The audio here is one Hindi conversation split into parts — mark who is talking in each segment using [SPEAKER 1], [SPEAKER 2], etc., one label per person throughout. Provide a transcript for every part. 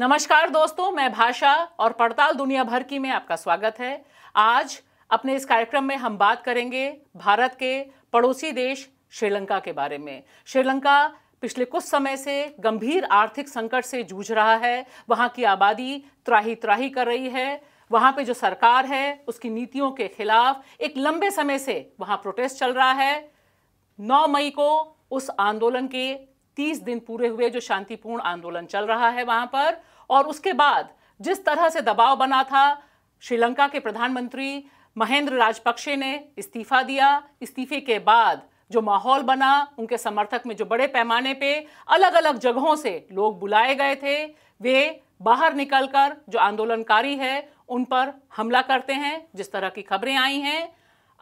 [SPEAKER 1] नमस्कार दोस्तों मैं भाषा और पड़ताल दुनिया भर की में आपका स्वागत है आज अपने इस कार्यक्रम में हम बात करेंगे भारत के पड़ोसी देश श्रीलंका के बारे में श्रीलंका पिछले कुछ समय से गंभीर आर्थिक संकट से जूझ रहा है वहाँ की आबादी त्राही त्राही कर रही है वहाँ पे जो सरकार है उसकी नीतियों के खिलाफ एक लंबे समय से वहाँ प्रोटेस्ट चल रहा है 9 मई को उस आंदोलन के तीस दिन पूरे हुए जो शांतिपूर्ण आंदोलन चल रहा है वहां पर और उसके बाद जिस तरह से दबाव बना था श्रीलंका के प्रधानमंत्री महेंद्र राजपक्षे ने इस्तीफा दिया इस्तीफे के बाद जो माहौल बना उनके समर्थक में जो बड़े पैमाने पे अलग अलग जगहों से लोग बुलाए गए थे वे बाहर निकलकर जो आंदोलनकारी है उन पर हमला करते हैं जिस तरह की खबरें आई हैं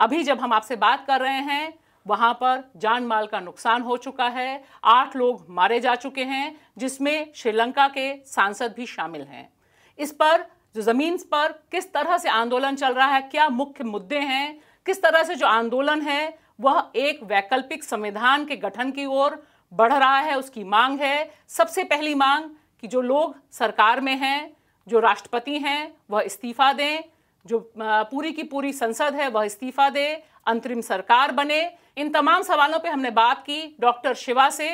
[SPEAKER 1] अभी जब हम आपसे बात कर रहे हैं वहाँ पर जान माल का नुकसान हो चुका है आठ लोग मारे जा चुके हैं जिसमें श्रीलंका के सांसद भी शामिल हैं इस पर जो ज़मीन पर किस तरह से आंदोलन चल रहा है क्या मुख्य मुद्दे हैं किस तरह से जो आंदोलन है वह एक वैकल्पिक संविधान के गठन की ओर बढ़ रहा है उसकी मांग है सबसे पहली मांग कि जो लोग सरकार में हैं जो राष्ट्रपति हैं वह इस्तीफा दें जो पूरी की पूरी संसद है वह इस्तीफा दे अंतरिम सरकार बने इन तमाम सवालों पे हमने बात की डॉक्टर शिवा से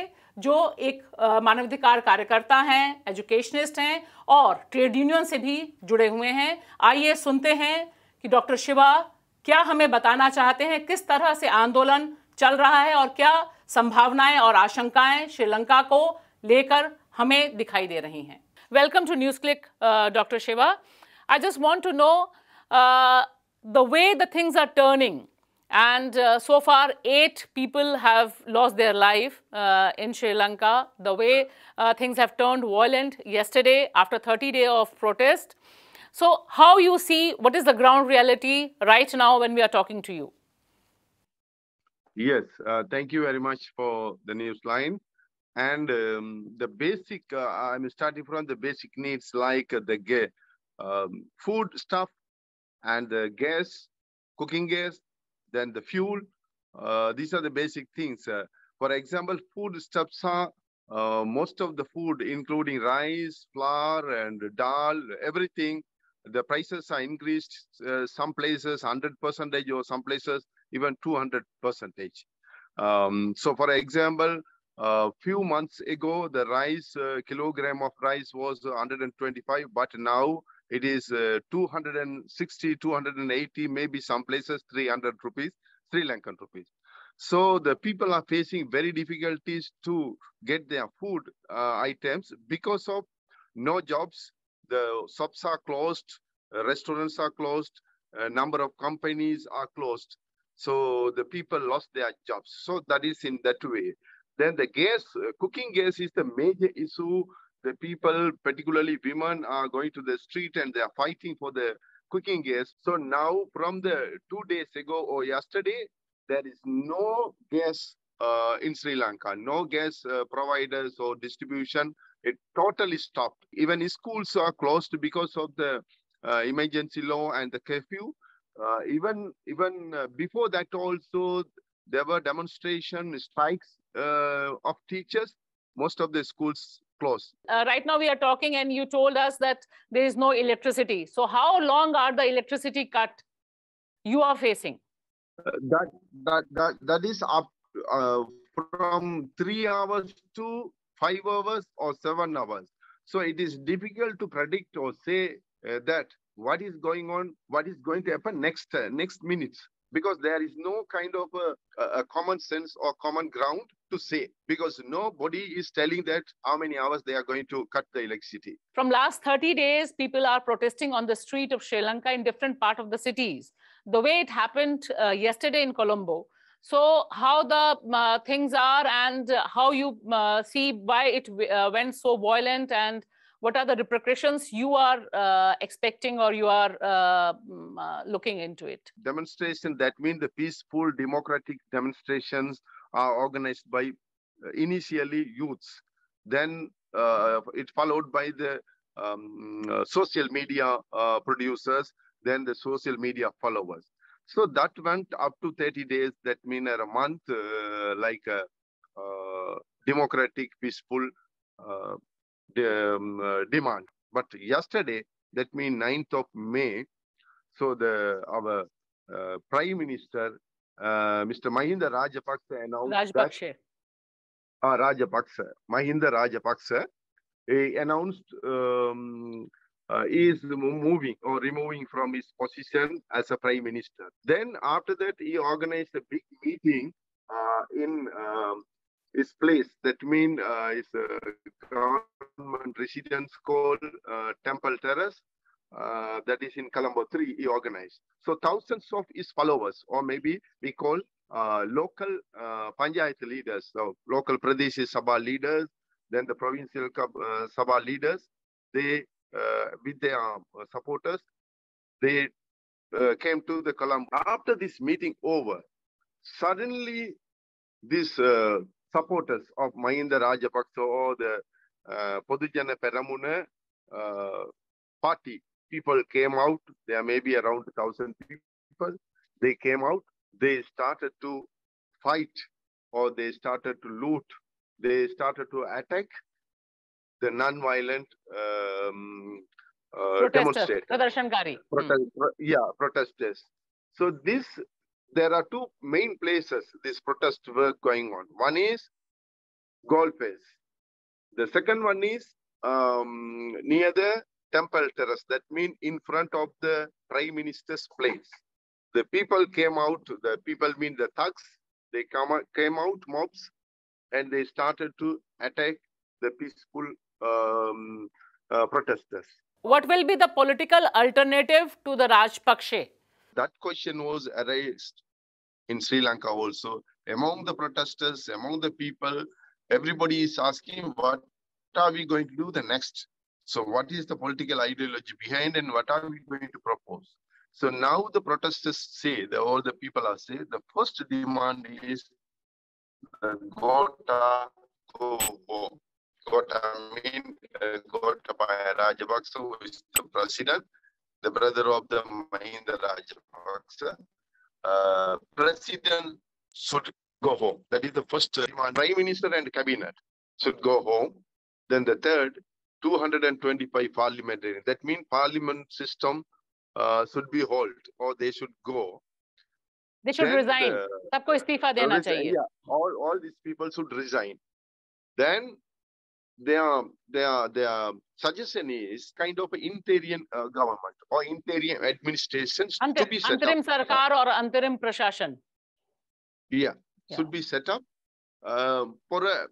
[SPEAKER 1] जो एक मानवाधिकार कार्यकर्ता हैं एजुकेशनिस्ट हैं और ट्रेड यूनियन से भी जुड़े हुए हैं आइए सुनते हैं कि डॉक्टर शिवा क्या हमें बताना चाहते हैं किस तरह से आंदोलन चल रहा है और क्या संभावनाएं और आशंकाएं श्रीलंका को लेकर हमें दिखाई दे रही हैं welcome to NewsClick doctor Shiva I just want to know the way the things are turning, and uh, so far, eight people have lost their life uh, in Sri Lanka. The way uh, things have turned violent yesterday after 30 days of protest. So how you see, what is the ground reality right now when we are talking to you?
[SPEAKER 2] Yes, uh, thank you very much for the news line. And um, the basic, uh, I'm starting from the basic needs like the uh, um, food stuff and the gas, cooking gas, then the fuel. Uh, these are the basic things. Uh, for example, food stuffs are uh, most of the food, including rice, flour, and dal, everything. The prices are increased. Uh, some places 100 percentage, or some places even 200 percentage. Um, so, for example, a few months ago, the rice uh, kilogram of rice was 125, but now it is uh, 260, 280, maybe some places 300 rupees, Sri Lankan rupees. So the people are facing very difficulties to get their food uh, items because of no jobs. The shops are closed, uh, restaurants are closed, a uh, number of companies are closed. So the people lost their jobs. So that is in that way. Then the gas, uh, cooking gas is the major issue the people, particularly women, are going to the street and they are fighting for the cooking gas. So now, from the two days ago or yesterday, there is no gas uh, in Sri Lanka, no gas uh, providers or distribution. It totally stopped. Even schools are closed because of the uh, emergency law and the curfew. Uh, even even uh, before that, also there were demonstration strikes uh, of teachers. Most of the schools close.
[SPEAKER 1] Uh, right now we are talking and you told us that there is no electricity. So how long are the electricity cut you are facing?
[SPEAKER 2] Uh, that, that, that, that is up uh, from three hours to five hours or seven hours. So it is difficult to predict or say uh, that what is going on, what is going to happen next uh, next minute because there is no kind of uh, a, a common sense or common ground to say because nobody is telling that how many hours they are going to cut the electricity.
[SPEAKER 1] From last 30 days, people are protesting on the street of Sri Lanka in different part of the cities. The way it happened uh, yesterday in Colombo. So how the uh, things are and how you uh, see why it uh, went so violent and what are the repercussions you are uh, expecting or you are uh, mm, uh looking into it
[SPEAKER 2] demonstration that means the peaceful democratic demonstrations are organized by uh, initially youths. Then uh, it followed by the um, uh, social media uh, producers, then the social media followers. So that went up to 30 days. That means a month, uh, like a uh, democratic, peaceful de um, demand. But yesterday, that means 9th of May, so the our Prime Minister uh, Mr. Mahinda Rajapaksa announced Rajapakse, that uh, Rajapaksa, Mahinda Rajapaksa, he announced um, uh, is moving or removing from his position as a prime minister. Then after that, he organized a big meeting uh, in um, his place. That means uh, his uh, government residence called uh, Temple Terrace uh, that is in Colombo 3, he organized. So thousands of his followers, or maybe we call uh, local uh, Panchayat leaders, so local Pradesh Sabha leaders, then the provincial uh, Sabha leaders, they, uh, with their uh, supporters, they uh, came to the Colombo. After this meeting over, suddenly these supporters of Mahinda Rajapaksa or the uh, Podujana Peramuna party people came out. There may be around 1,000 people. They came out. They started to fight or they started to loot. They started to attack the non-violent um, uh, demonstrators.
[SPEAKER 1] Hmm. Protest,
[SPEAKER 2] hmm. Yeah, protesters. So this, there are two main places this protest work going on. One is Golpes. The second one is um, near the temple terrace. That means in front of the prime minister's place. The people came out, the people mean the thugs, they come out, came out, mobs, and they started to attack the peaceful um, uh, protesters.
[SPEAKER 1] What will be the political alternative to the Rajpakshe?
[SPEAKER 2] That question was raised in Sri Lanka also. Among the protesters, among the people, everybody is asking what are we going to do the next so what is the political ideology behind and what are we going to propose? So now the protesters say, the, all the people are saying, the first demand is the Gota Kobo. Gota mean uh, by Rajapaksa, who is the president, the brother of the Mahinda Rajapaksa. Uh, president should go home. That is the first demand. Prime Minister and cabinet should go home. Then the third, 225 parliamentarians. That means parliament system uh, should be halt or they should go.
[SPEAKER 3] They should then, resign. Uh, Sabko istifa dena resign, Yeah.
[SPEAKER 2] All, all these people should resign. Then their, their, their suggestion is kind of interim uh, government or interim administrations to be set Antarim up.
[SPEAKER 1] Sarkar or Antarim Prashashan.
[SPEAKER 2] Yeah, yeah, should be set up uh, for a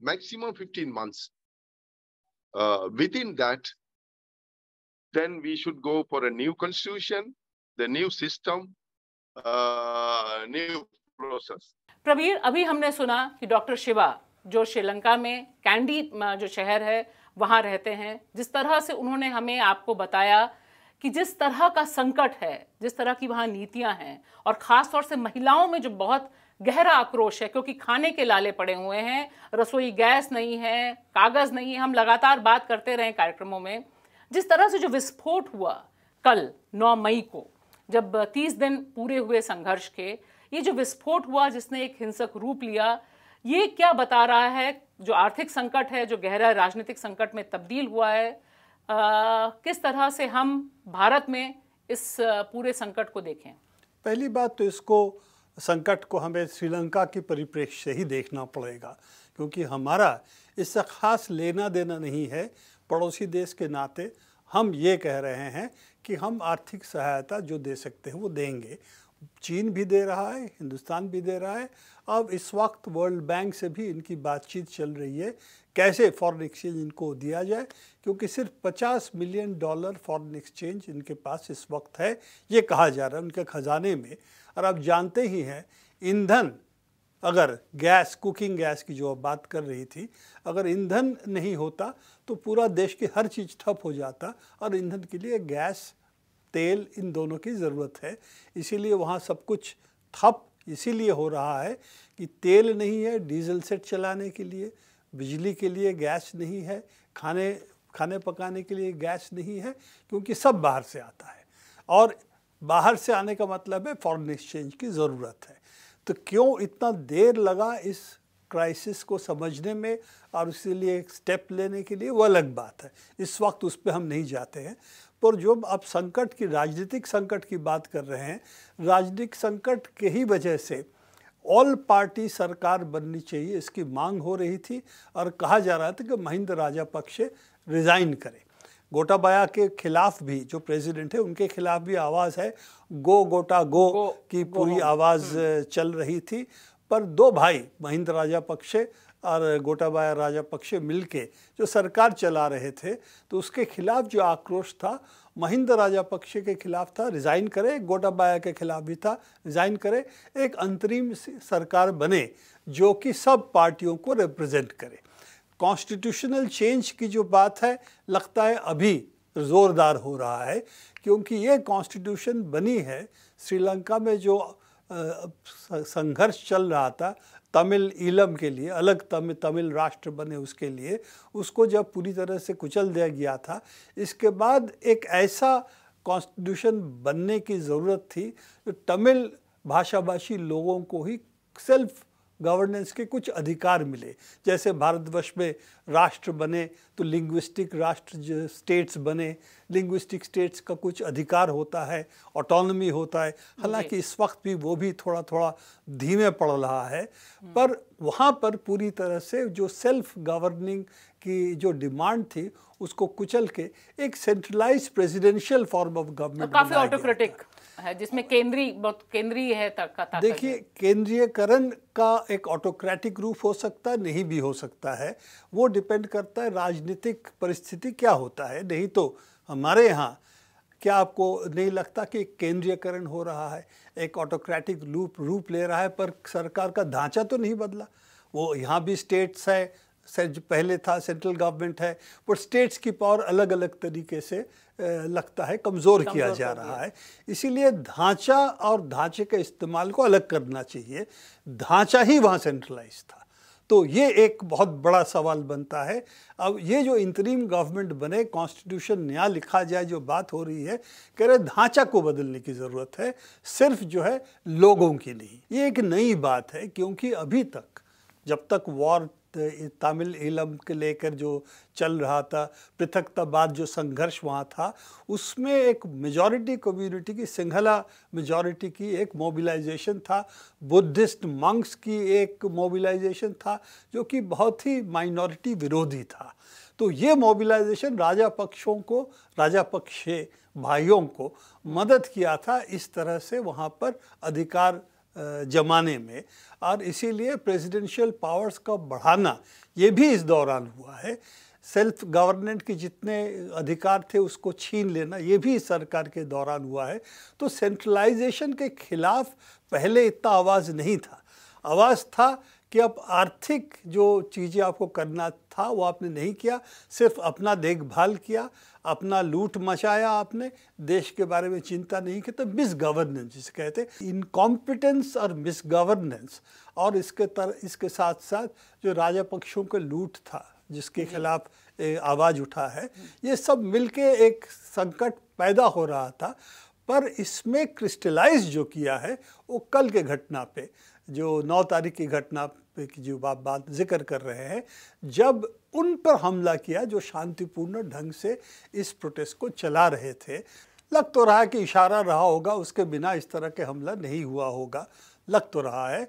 [SPEAKER 2] maximum 15 months. uh, within that, then we should go for a new constitution, the new system, uh, new process.
[SPEAKER 1] Prabir अभी हमने सुना कि डॉक्टर शिवा जो श्रीलंका में कैंडी जो शहर है वहां रहते हैं जिस तरह से उन्होंने हमें आपको बताया कि जिस तरह का संकट है जिस तरह की वहां नीतियां हैं और ख़ास तौर से महिलाओं में जो बहुत गहरा आक्रोश है क्योंकि खाने के लाले पड़े हुए हैं रसोई गैस नहीं है कागज़ नहीं है हम लगातार बात करते रहे कार्यक्रमों में जिस तरह से जो विस्फोट हुआ कल 9 मई को जब 30 दिन पूरे हुए संघर्ष के ये जो विस्फोट हुआ जिसने एक हिंसक रूप लिया ये क्या बता रहा है जो आर्थिक संकट है जो गहरा राजनीतिक संकट में तब्दील हुआ है आ, किस तरह से हम भारत में इस पूरे संकट को देखें
[SPEAKER 3] पहली बात तो इसको संकट को हमें श्रीलंका के परिप्रेक्ष्य से ही देखना पड़ेगा क्योंकि हमारा इससे खास लेना देना नहीं है पड़ोसी देश के नाते हम ये कह रहे हैं कि हम आर्थिक सहायता जो दे सकते हैं वो देंगे चीन भी दे रहा है हिंदुस्तान भी दे रहा है अब इस वक्त वर्ल्ड बैंक से भी इनकी बातचीत चल रही है कैसे फॉरेन एक्सचेंज इनको दिया जाए क्योंकि सिर्फ 50 मिलियन डॉलर फॉरेन एक्सचेंज इनके पास इस वक्त है ये कहा जा रहा है उनके ख़जाने में और आप जानते ही हैं ईंधन अगर गैस कुकिंग गैस की जो आप बात कर रही थी अगर ईंधन नहीं होता तो पूरा देश की हर चीज़ ठप हो जाता और ईंधन के लिए गैस तेल इन दोनों की ज़रूरत है इसीलिए वहाँ सब कुछ ठप इसीलिए हो रहा है कि तेल नहीं है डीजल सेट चलाने के लिए बिजली के लिए गैस नहीं है खाने खाने पकाने के लिए गैस नहीं है क्योंकि सब बाहर से आता है और बाहर से आने का मतलब है फॉरेन एक्सचेंज की ज़रूरत है तो क्यों इतना देर लगा इस क्राइसिस को समझने में और उसके लिए एक स्टेप लेने के लिए वो अलग बात है इस वक्त उस पर हम नहीं जाते हैं पर जो आप संकट की राजनीतिक संकट की बात कर रहे हैं राजनीतिक संकट के ही वजह से ऑल पार्टी सरकार बननी चाहिए इसकी मांग हो रही थी और कहा जा रहा था कि महिंद्र राजापक्षे रिज़ाइन करें गोटाबाया के खिलाफ भी जो प्रेसिडेंट है उनके खिलाफ भी आवाज़ है गो गोटा गो, गो की पूरी आवाज़ हम्म। चल रही थी पर दो भाई महिंद्र राजापक्षे और गोटाबाया राजापक्षे मिलके जो सरकार चला रहे थे तो उसके खिलाफ जो आक्रोश था महिंद पक्षे के खिलाफ था रिज़ाइन करे गोटाबाया के खिलाफ भी था रिज़ाइन करे एक अंतरिम सरकार बने जो कि सब पार्टियों को रिप्रेजेंट करे कॉन्स्टिट्यूशनल चेंज की जो बात है लगता है अभी ज़ोरदार हो रहा है क्योंकि ये कॉन्स्टिट्यूशन बनी है श्रीलंका में जो संघर्ष चल रहा था तमिल इलम के लिए अलग तमिल तमिल राष्ट्र बने उसके लिए उसको जब पूरी तरह से कुचल दिया गया था इसके बाद एक ऐसा कॉन्स्टिट्यूशन बनने की ज़रूरत थी जो तमिल भाषाभाषी लोगों को ही सेल्फ गवर्नेंस के कुछ अधिकार मिले जैसे भारतवर्ष में राष्ट्र बने तो लिंग्विस्टिक राष्ट्र स्टेट्स बने लिंग्विस्टिक स्टेट्स का कुछ अधिकार होता है ऑटोनमी होता है हालांकि इस वक्त भी वो भी थोड़ा थोड़ा धीमे पड़ रहा है हम्म। पर वहाँ पर पूरी तरह से जो सेल्फ गवर्निंग की जो डिमांड थी उसको कुचल के एक centralise presidential form of government काफ़ी
[SPEAKER 1] ऑटोक्रेटिक है जिसमें केंद्रीय बहुत केंद्रीय है ताकत देखिए
[SPEAKER 3] केंद्रीयकरण का एक ऑटोक्रेटिक रूप हो सकता है नहीं भी हो सकता है वो डिपेंड करता है राजनीतिक परिस्थिति क्या होता है नहीं तो हमारे यहाँ क्या आपको नहीं लगता कि केंद्रीयकरण हो रहा है एक ऑटोक्रेटिक रूप रूप ले रहा है पर सरकार का ढांचा तो नहीं बदला वो यहाँ भी स्टेट्स है पहले था सेंट्रल गवर्नमेंट है बट स्टेट्स की पावर अलग अलग तरीके से लगता है कमज़ोर किया जा रहा है इसीलिए ढांचा और ढांचे के इस्तेमाल को अलग करना चाहिए ढांचा ही वहाँ सेंट्रलाइज था तो ये एक बहुत बड़ा सवाल बनता है अब ये जो इंतरीम गवर्नमेंट बने कॉन्स्टिट्यूशन नया लिखा जाए जो बात हो रही है कह रहे ढांचा को बदलने की ज़रूरत है सिर्फ जो है लोगों की नहीं ये एक नई बात है क्योंकि अभी तक जब तक वॉर तमिल इलम के लेकर जो चल रहा था पृथकतावाद जो संघर्ष वहाँ था उसमें एक मेजॉरिटी कम्युनिटी की सिंघला मेजॉरिटी की एक मोबिलाइजेशन था बुद्धिस्ट मंक्स की एक मोबिलाइजेशन था जो कि बहुत ही माइनॉरिटी विरोधी था तो ये मोबिलाइजेशन राजा पक्षों को राजा पक्षे भाइयों को मदद किया था इस तरह से वहाँ पर अधिकार ज़माने में और इसीलिए प्रेसिडेंशियल पावर्स का बढ़ाना ये भी इस दौरान हुआ है सेल्फ गवर्नमेंट के जितने अधिकार थे उसको छीन लेना ये भी सरकार के दौरान हुआ है तो सेंट्रलाइजेशन के खिलाफ पहले इतना आवाज़ नहीं था आवाज़ था कि अब आर्थिक जो चीज़ें आपको करना था वो आपने नहीं किया सिर्फ अपना देखभाल किया अपना लूट मचाया आपने देश के बारे में चिंता नहीं की तो मिस गवर्नेंस जिसे कहते इनकॉम्पिटेंस और मिस गवर्नेंस और इसके तर इसके साथ साथ जो राजा पक्षों का लूट था जिसके खिलाफ आवाज़ उठा है ये सब मिलके एक संकट पैदा हो रहा था पर इसमें क्रिस्टलाइज जो किया है वो कल के घटना पे जो नौ तारीख की घटना की जो आप बात जिक्र कर रहे हैं जब उन पर हमला किया जो शांतिपूर्ण ढंग से इस प्रोटेस्ट को चला रहे थे लग तो रहा कि इशारा रहा होगा उसके बिना इस तरह के हमला नहीं हुआ होगा लग तो रहा है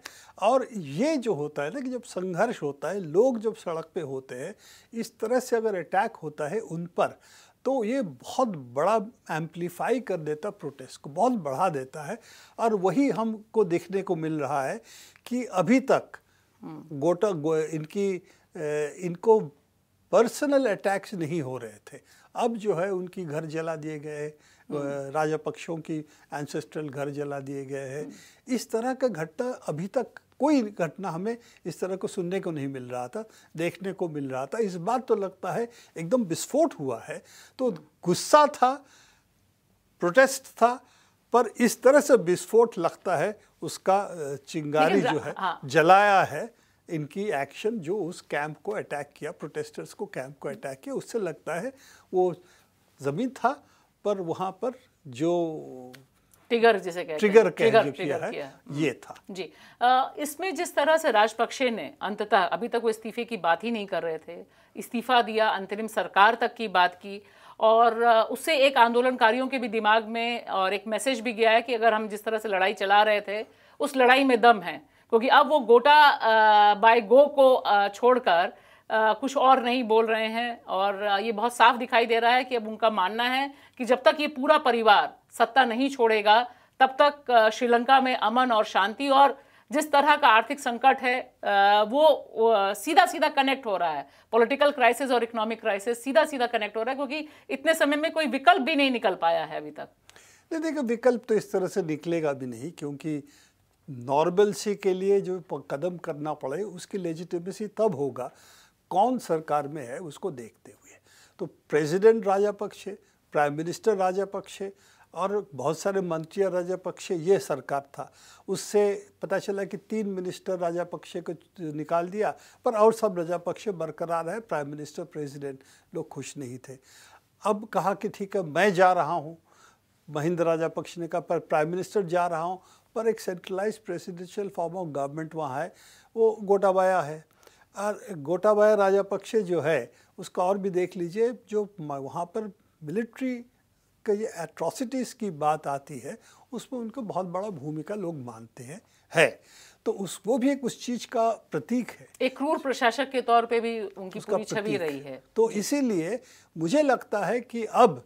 [SPEAKER 3] और ये जो होता है ना कि जब संघर्ष होता है लोग जब सड़क पे होते हैं इस तरह से अगर अटैक होता है उन पर तो ये बहुत बड़ा एम्पलीफाई कर देता प्रोटेस्ट को बहुत बढ़ा देता है और वही हमको देखने को मिल रहा है कि अभी तक गोटा गो, इनकी इनको पर्सनल अटैक्स नहीं हो रहे थे अब जो है उनकी घर जला दिए गए राजा पक्षों की एंसेस्ट्रल घर जला दिए गए हैं इस तरह का घटना अभी तक कोई घटना हमें इस तरह को सुनने को नहीं मिल रहा था देखने को मिल रहा था इस बात तो लगता है एकदम विस्फोट हुआ है तो गुस्सा था प्रोटेस्ट था पर इस तरह से विस्फोट लगता है उसका चिंगारी जो है हाँ। जलाया है इनकी एक्शन जो उस कैंप को अटैक किया प्रोटेस्टर्स को कैंप को अटैक किया उससे लगता है वो ज़मीन था पर वहां पर जो
[SPEAKER 1] ट्रिगर जिसे कहते ट्रिगर ट्रिगर, ट्रिगर किया, किया
[SPEAKER 3] है, ये हम्म। था
[SPEAKER 1] जी इसमें जिस तरह से राजपक्षे ने अंततः अभी तक वो इस्तीफे की बात ही नहीं कर रहे थे इस्तीफा दिया अंतरिम सरकार तक की बात की और उससे एक आंदोलनकारियों के भी दिमाग में और एक मैसेज भी गया है कि अगर हम जिस तरह से लड़ाई चला रहे थे उस लड़ाई में दम है क्योंकि अब वो गोटा बाय गो को छोड़कर कुछ और नहीं बोल रहे हैं और ये बहुत साफ दिखाई दे रहा है कि अब उनका मानना है कि जब तक ये पूरा परिवार सत्ता नहीं छोड़ेगा तब तक श्रीलंका में अमन और शांति और जिस तरह का आर्थिक संकट है वो सीधा सीधा कनेक्ट हो रहा है पॉलिटिकल क्राइसिस और इकोनॉमिक क्राइसिस सीधा सीधा कनेक्ट हो रहा है क्योंकि इतने समय में कोई विकल्प भी नहीं निकल पाया है अभी तक
[SPEAKER 3] नहीं देखो विकल्प तो इस तरह से निकलेगा भी नहीं क्योंकि नॉर्मलसी के लिए जो कदम करना पड़े उसकी लेजिटिमेसी तब होगा कौन सरकार में है उसको देखते हुए तो president Rajapaksa prime minister Rajapaksa और बहुत सारे मंत्री और राजापक्षे ये सरकार था उससे पता चला कि तीन मिनिस्टर राजापक्षे को निकाल दिया पर और सब राजापक्षे बरकरार है प्राइम मिनिस्टर प्रेसिडेंट लोग खुश नहीं थे अब कहा कि ठीक है मैं जा रहा हूँ महिंद्र राजापक्ष ने कहा पर प्राइम मिनिस्टर जा रहा हूँ पर एक centralise presidential form of government वहाँ है वो गोटाबाया है और गोटाबाया राजापक्षे जो है उसका और भी देख लीजिए जो वहाँ पर मिलिट्री के ये एट्रॉसिटीज़ की बात आती है उसमें उनको बहुत बड़ा भूमिका लोग मानते हैं है तो उस वो भी एक उस चीज़ का प्रतीक है
[SPEAKER 1] एक क्रूर प्रशासक के तौर पे भी उनकी छवि रही है
[SPEAKER 3] तो इसीलिए मुझे लगता है कि अब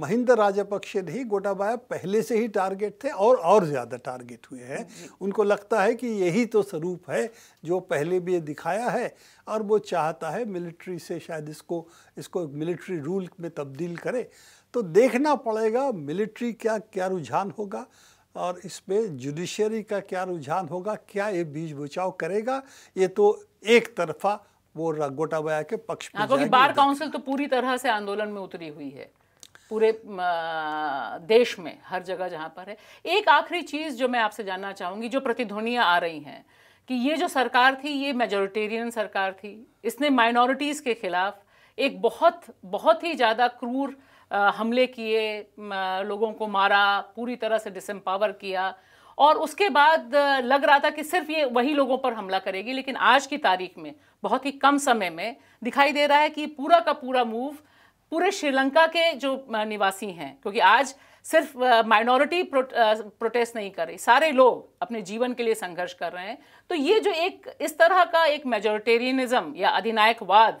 [SPEAKER 3] महिंद राजपक्ष नहीं गोटाबाया पहले से ही टारगेट थे और और ज़्यादा टारगेट हुए हैं उनको लगता है कि यही तो स्वरूप है जो पहले भी दिखाया है और वो चाहता है मिलिट्री से शायद इसको इसको मिलिट्री रूल में तब्दील करे तो देखना पड़ेगा मिलिट्री क्या क्या रुझान होगा और इसमें जुडिशरी का क्या रुझान होगा क्या ये बीज बचाव करेगा ये तो एक तरफा वो गोटाबाया के पक्ष में बार
[SPEAKER 1] काउंसिल तो पूरी तरह से आंदोलन में उतरी हुई है पूरे देश में हर जगह जहाँ पर है एक आखिरी चीज़ जो मैं आपसे जानना चाहूँगी जो प्रतिध्वनियाँ आ रही हैं कि ये जो सरकार थी ये मेजोरिटेरियन सरकार थी इसने माइनॉरिटीज़ के ख़िलाफ़ एक बहुत बहुत ही ज़्यादा क्रूर हमले किए लोगों को मारा पूरी तरह से डिसम्पावर किया और उसके बाद लग रहा था कि सिर्फ ये वही लोगों पर हमला करेगी लेकिन आज की तारीख में बहुत ही कम समय में दिखाई दे रहा है कि पूरा का पूरा मूव पूरे श्रीलंका के जो निवासी हैं क्योंकि आज सिर्फ माइनॉरिटी प्रो, प्रोटेस्ट नहीं कर रही सारे लोग अपने जीवन के लिए संघर्ष कर रहे हैं तो ये जो एक इस तरह का एक मेजोरिटेरियनिज्म या अधिनायकवाद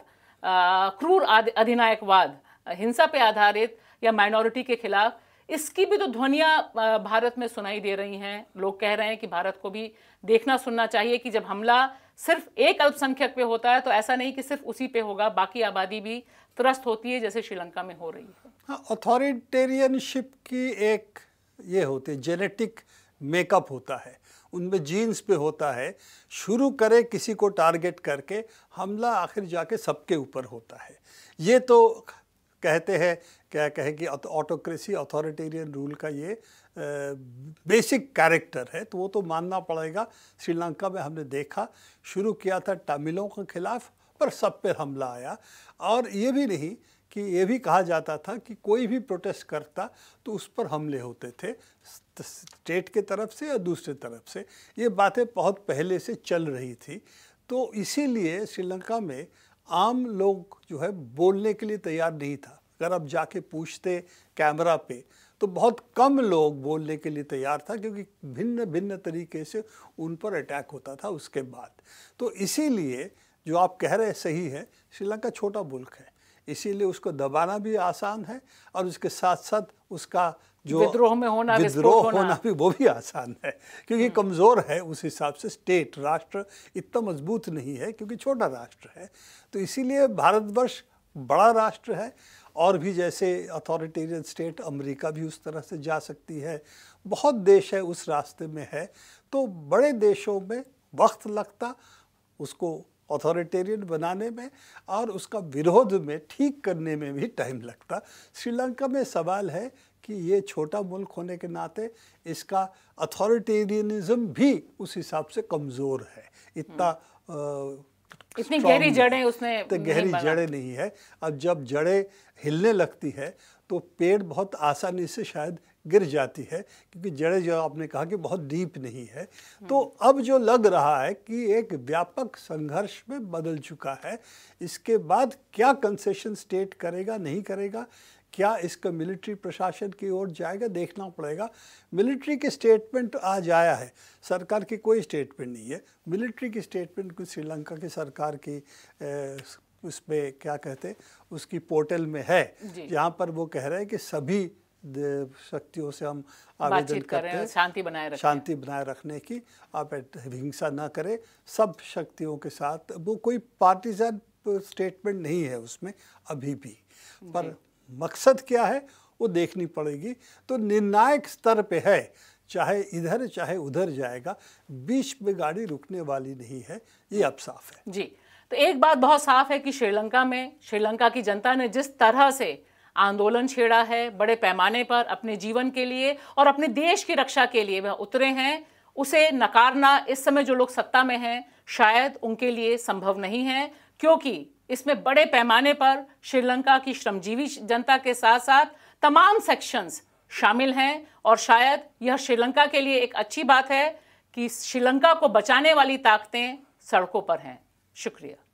[SPEAKER 1] क्रूर अधिनायकवाद हिंसा पे आधारित या माइनॉरिटी के खिलाफ इसकी भी तो ध्वनियाँ भारत में सुनाई दे रही हैं लोग कह रहे हैं कि भारत को भी देखना सुनना चाहिए कि जब हमला सिर्फ एक अल्पसंख्यक पे होता है तो ऐसा नहीं कि सिर्फ उसी पे होगा बाकी आबादी भी त्रस्त होती है जैसे श्रीलंका में हो रही है
[SPEAKER 3] हाँ अथॉरिटेरियनशिप की एक ये होती है जेनेटिक मेकअप होता है उनमें जीन्स पे होता है शुरू करे किसी को टारगेट करके हमला आखिर जाके सबके ऊपर होता है ये तो कहते हैं क्या कहें कि ऑटोक्रेसी अथॉरिटेरियन रूल का ये बेसिक कैरेक्टर है तो वो तो मानना पड़ेगा श्रीलंका में हमने देखा शुरू किया था तमिलों के खिलाफ पर सब पर हमला आया और ये भी नहीं कि ये भी कहा जाता था कि कोई भी प्रोटेस्ट करता तो उस पर हमले होते थे स्टेट के तरफ से या दूसरे तरफ से ये बातें बहुत पहले से चल रही थी तो इसीलिए श्रीलंका में आम लोग जो है बोलने के लिए तैयार नहीं था अगर आप जाके पूछते कैमरा पे तो बहुत कम लोग बोलने के लिए तैयार था क्योंकि भिन्न भिन्न तरीके से उन पर अटैक होता था उसके बाद तो इसीलिए जो आप कह रहे हैं सही है श्रीलंका छोटा मुल्क है इसीलिए उसको दबाना भी आसान है और उसके साथ साथ उसका जो विद्रोह में होना विद्रोह होना, होना भी वो भी आसान है क्योंकि हाँ। कमज़ोर है उस हिसाब से स्टेट राष्ट्र इतना मजबूत नहीं है क्योंकि छोटा राष्ट्र है तो इसीलिए भारतवर्ष बड़ा राष्ट्र है और भी जैसे अथॉरिटेरियन स्टेट अमेरिका भी उस तरह से जा सकती है बहुत देश है उस रास्ते में है तो बड़े देशों में वक्त लगता उसको अथॉरिटेरियन बनाने में और उसका विरोध में ठीक करने में भी टाइम लगता श्रीलंका में सवाल है कि ये छोटा मुल्क होने के नाते इसका अथॉरिटेरियनिज्म भी उस हिसाब से कमज़ोर है इतना हम्म। इतनी गहरी जड़ें
[SPEAKER 1] उसने इतनी गहरी जड़ें
[SPEAKER 3] नहीं है अब जब जड़ें हिलने लगती है तो पेड़ बहुत आसानी से शायद गिर जाती है क्योंकि जड़ें जो आपने कहा कि बहुत डीप नहीं है तो अब जो लग रहा है कि एक व्यापक संघर्ष में बदल चुका है इसके बाद क्या कंसेशन स्टेट करेगा नहीं करेगा क्या इसका मिलिट्री प्रशासन की ओर जाएगा देखना पड़ेगा मिलिट्री के स्टेटमेंट आज आया है सरकार की कोई स्टेटमेंट नहीं है मिलिट्री की स्टेटमेंट कुछ श्रीलंका की सरकार की ए, उस पर क्या कहते उसकी पोर्टल में है जहाँ पर वो कह रहे हैं कि सभी शक्तियों से हम आवेदन करते हैं शांति बनाए रखें शांति बनाए रखने की आप हिंसा ना करें सब शक्तियों के साथ वो कोई पार्टीजन स्टेटमेंट नहीं है उसमें अभी भी पर मकसद क्या है वो देखनी पड़ेगी तो निर्णायक स्तर पे है चाहे इधर चाहे उधर जाएगा बीच में गाड़ी रुकने वाली नहीं है ये अब साफ
[SPEAKER 1] है जी तो एक बात बहुत साफ है कि श्रीलंका में श्रीलंका की जनता ने जिस तरह से आंदोलन छेड़ा है बड़े पैमाने पर अपने जीवन के लिए और अपने देश की रक्षा के लिए वह उतरे हैं उसे नकारना इस समय जो लोग सत्ता में हैं शायद उनके लिए संभव नहीं है क्योंकि इसमें बड़े पैमाने पर श्रीलंका की श्रमजीवी जनता के साथ साथ तमाम सेक्शंस शामिल हैं और शायद यह श्रीलंका के लिए एक अच्छी बात है कि श्रीलंका को बचाने वाली ताकतें सड़कों पर हैं शुक्रिया